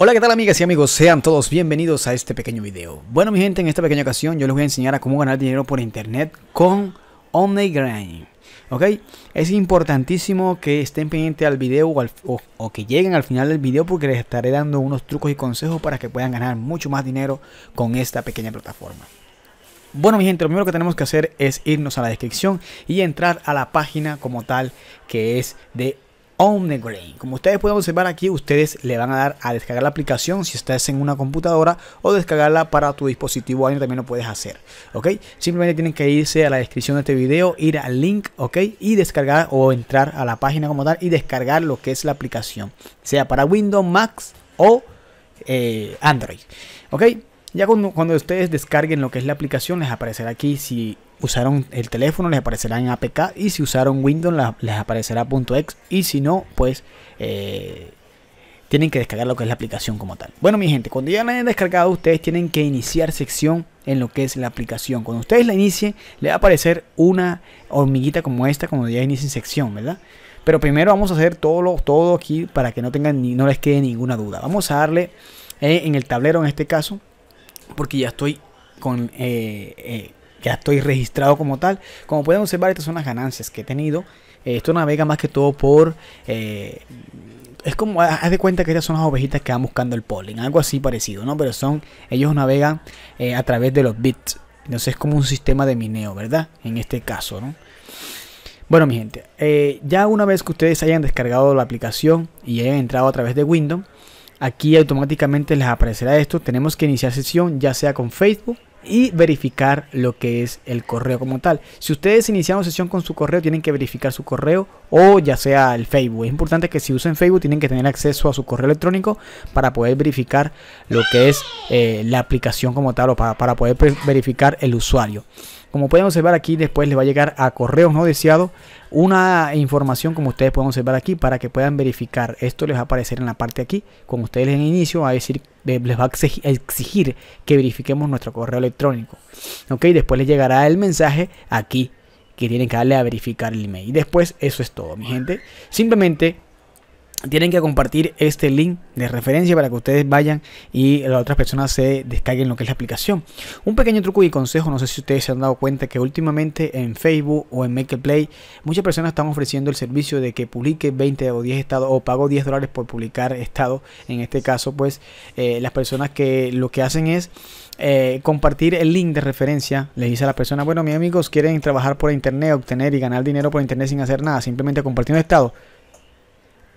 Hola qué tal amigas y amigos, sean todos bienvenidos a este pequeño video. Bueno mi gente, en esta pequeña ocasión yo les voy a enseñar a cómo ganar dinero por internet con OnlyGrain ¿Ok? Es importantísimo que estén pendientes al video o, o, que lleguen al final del video porque les estaré dando unos trucos y consejos para que puedan ganar mucho más dinero con esta pequeña plataforma. Bueno mi gente, lo primero que tenemos que hacer es irnos a la descripción y entrar a la página como tal que es de Omnigrain. Como ustedes pueden observar aquí, ustedes le van a dar a descargar la aplicación si estás en una computadora o descargarla para tu dispositivo ahí también lo puedes hacer, ¿ok? Simplemente tienen que irse a la descripción de este video, ir al link, ¿ok? Y descargar o entrar a la página como tal y descargar lo que es la aplicación, sea para Windows, Mac o eh, Android, ¿ok? Ya cuando, cuando, ustedes descarguen lo que es la aplicación les aparecerá aquí si usaron el teléfono les aparecerá en APK y si usaron Windows les aparecerá .exe y si no pues eh, tienen que descargar lo que es la aplicación como tal. Bueno mi gente, cuando ya la hayan descargado ustedes tienen que iniciar sección en lo que es la aplicación. Cuando ustedes la inicien le va a aparecer una hormiguita como esta cuando ya inicien sección, ¿verdad? Pero primero vamos a hacer todo, lo, todo aquí para que no, tengan, ni, no les quede ninguna duda. Vamos a darle eh, en el tablero en este caso porque ya estoy con... Eh, estoy registrado como tal. Como pueden observar, estas son las ganancias que he tenido. Eh, esto navega más que todo por... Eh, es como, haz de cuenta que estas son las ovejitas que van buscando el polen, algo así parecido, ¿no? Pero son, ellos navegan eh, a través de los bits. Entonces es como un sistema de mineo, ¿verdad? En este caso, ¿no? Bueno, mi gente, ya una vez que ustedes hayan descargado la aplicación y hayan entrado a través de Windows, aquí automáticamente les aparecerá esto. Tenemos que iniciar sesión ya sea con Facebook y verificar lo que es el correo como tal. Si ustedes iniciaron sesión con su correo, tienen que verificar su correo o ya sea el Facebook. Es importante que si usan Facebook, tienen que tener acceso a su correo electrónico para poder verificar lo que es eh, la aplicación como tal o para, para poder pues, verificar el usuario. Como pueden observar aquí, después les va a llegar a correos no deseado una información como ustedes pueden observar aquí para que puedan verificar. Esto les va a aparecer en la parte aquí. Como ustedes en inicio a decir, les va a exigir que verifiquemos nuestro correo electrónico. Ok, después les llegará el mensaje aquí que tienen que darle a verificar el email. Y después eso es todo, mi gente. Simplemente tienen que compartir este link de referencia para que ustedes vayan y las otras personas se descarguen lo que es la aplicación. Un pequeño truco y consejo, no sé si ustedes se han dado cuenta que últimamente en Facebook o en Make Play muchas personas están ofreciendo el servicio de que publique 20 o 10 estados o pago 10 dólares por publicar estado. En este caso, pues eh, las personas que lo que hacen es eh, compartir el link de referencia. Les dice a la persona, bueno, mis amigos quieren trabajar por internet, obtener y ganar dinero por internet sin hacer nada, simplemente compartiendo estados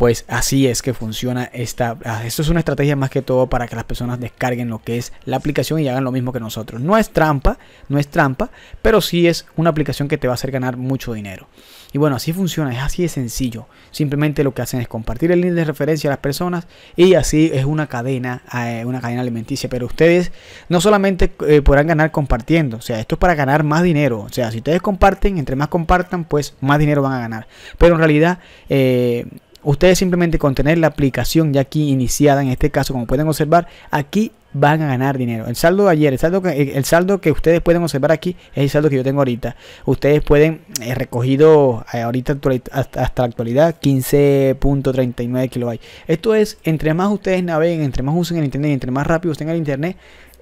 pues así es que funciona esta. Ah, esto es una estrategia más que todo para que las personas descarguen lo que es la aplicación y hagan lo mismo que nosotros. No es trampa, no es trampa, pero sí es una aplicación que te va a hacer ganar mucho dinero. Y bueno, así funciona, es así de sencillo. Simplemente lo que hacen es compartir el link de referencia a las personas y así es una cadena, eh, una cadena alimenticia. Pero ustedes no solamente eh, podrán ganar compartiendo, o sea, esto es para ganar más dinero. O sea, si ustedes comparten, entre más compartan, pues más dinero van a ganar. Pero en realidad, eh, Ustedes simplemente con tener la aplicación ya aquí iniciada, en este caso, como pueden observar, aquí van a ganar dinero. El saldo de ayer, el saldo, que, el saldo que ustedes pueden observar aquí es el saldo que yo tengo ahorita. Ustedes pueden, eh, recogido eh, ahorita hasta, la actualidad 15.39 kilobytes. Esto es, entre más ustedes naveguen, entre más usen el internet, entre más rápido estén el internet,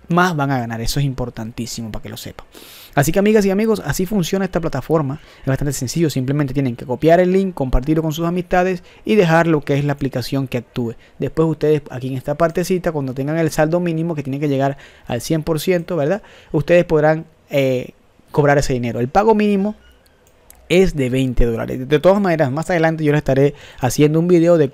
más van a ganar. Eso es importantísimo para que lo sepa. Así que amigas y amigos, así funciona esta plataforma. Es bastante sencillo, simplemente tienen que copiar el link, compartirlo con sus amistades y dejar lo que es la aplicación que actúe. Después ustedes aquí en esta partecita, cuando tengan el saldo mínimo que tiene que llegar al 100%, ¿verdad? Ustedes podrán eh, cobrar ese dinero. El pago mínimo es de 20 dólares. De todas maneras, más adelante yo les estaré haciendo un video de,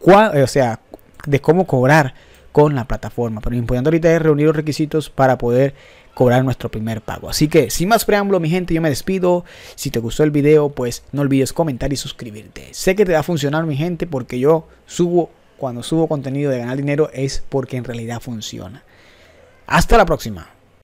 o sea, de cómo cobrar con la plataforma. Pero lo importante ahorita es reunir los requisitos para poder cobrar nuestro primer pago. Así que sin más preámbulo, mi gente, yo me despido. Si te gustó el video, pues no olvides comentar y suscribirte. Sé que te va a funcionar, mi gente, porque yo subo, cuando subo contenido de ganar dinero es porque en realidad funciona. Hasta la próxima.